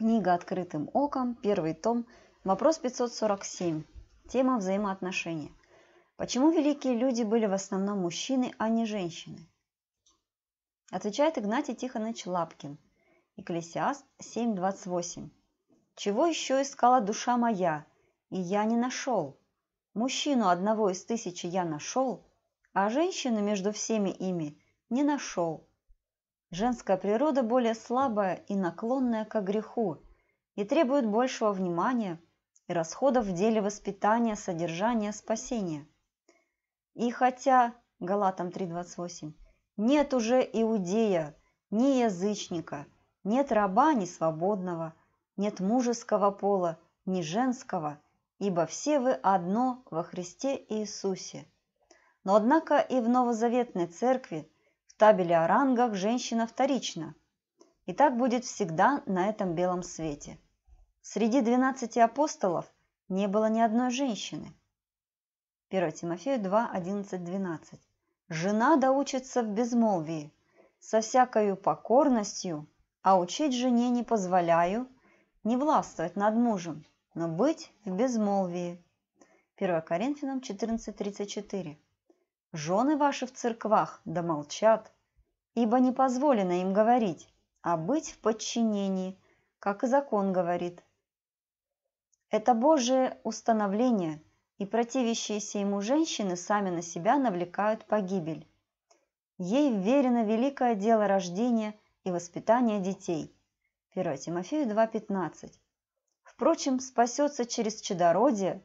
Книга «Открытым оком», первый том, вопрос 547. Тема взаимоотношения. Почему великие люди были в основном мужчины, а не женщины? Отвечает Игнатий Тихонович Лапкин. Экклесиаст 7.28. Чего еще искала душа моя, и я не нашел? Мужчину одного из тысячи я нашел, а женщину между всеми ими не нашел. Женская природа более слабая и наклонная к греху и требует большего внимания и расходов в деле воспитания, содержания, спасения. И хотя, Галатам 3.28, нет уже иудея, ни язычника, нет раба, ни свободного, нет мужеского пола, ни женского, ибо все вы одно во Христе Иисусе. Но однако и в новозаветной церкви – табеле о рангах женщина вторична. И так будет всегда на этом белом свете. Среди двенадцати апостолов не было ни одной женщины. 1 Тимофею 2, 11, 12. Жена доучится в безмолвии, со всякою покорностью, а учить жене не позволяю, не властвовать над мужем, но быть в безмолвии. 1 Коринфянам 14.34. Жены ваши в церквах да молчат, ибо не позволено им говорить, а быть в подчинении, как и закон говорит. Это Божие установление, и противящиеся ему женщины сами на себя навлекают погибель. Ей верено великое дело рождения и воспитания детей. 1 Тимофею 2.15. Впрочем, спасется через чадородие,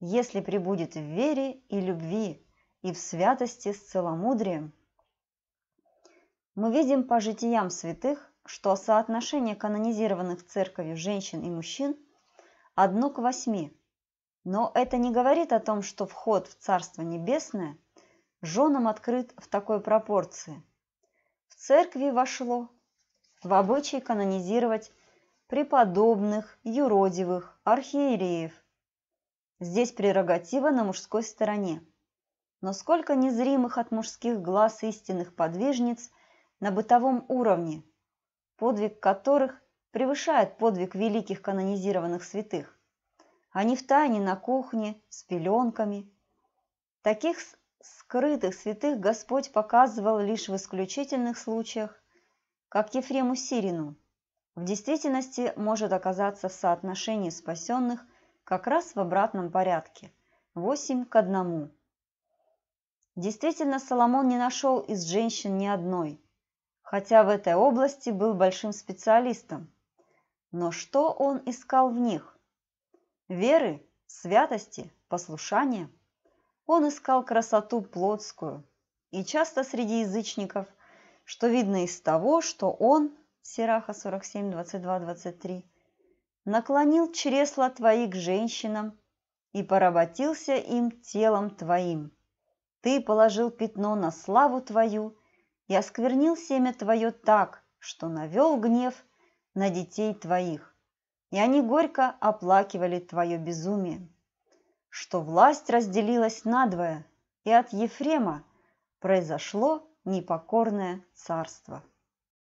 если прибудет в вере и любви, и в святости с целомудрием мы видим по житиям святых, что соотношение канонизированных церковью женщин и мужчин одно к восьми. Но это не говорит о том, что вход в Царство Небесное женам открыт в такой пропорции. В церкви вошло в обычай канонизировать преподобных, юродивых, архиереев. Здесь прерогатива на мужской стороне. Но сколько незримых от мужских глаз истинных подвижниц – на бытовом уровне, подвиг которых превышает подвиг великих канонизированных святых. Они в тайне на кухне, с пеленками. Таких скрытых святых Господь показывал лишь в исключительных случаях, как Ефрему Сирину. В действительности может оказаться в соотношении спасенных как раз в обратном порядке – 8 к 1. Действительно, Соломон не нашел из женщин ни одной – хотя в этой области был большим специалистом. Но что он искал в них? Веры, святости, послушания? Он искал красоту плотскую, и часто среди язычников, что видно из того, что он, Сираха 47, 22, 23, наклонил чресла твои к женщинам и поработился им телом твоим. Ты положил пятно на славу твою – и осквернил семя твое так, что навел гнев на детей твоих, и они горько оплакивали твое безумие, что власть разделилась надвое, и от Ефрема произошло непокорное царство.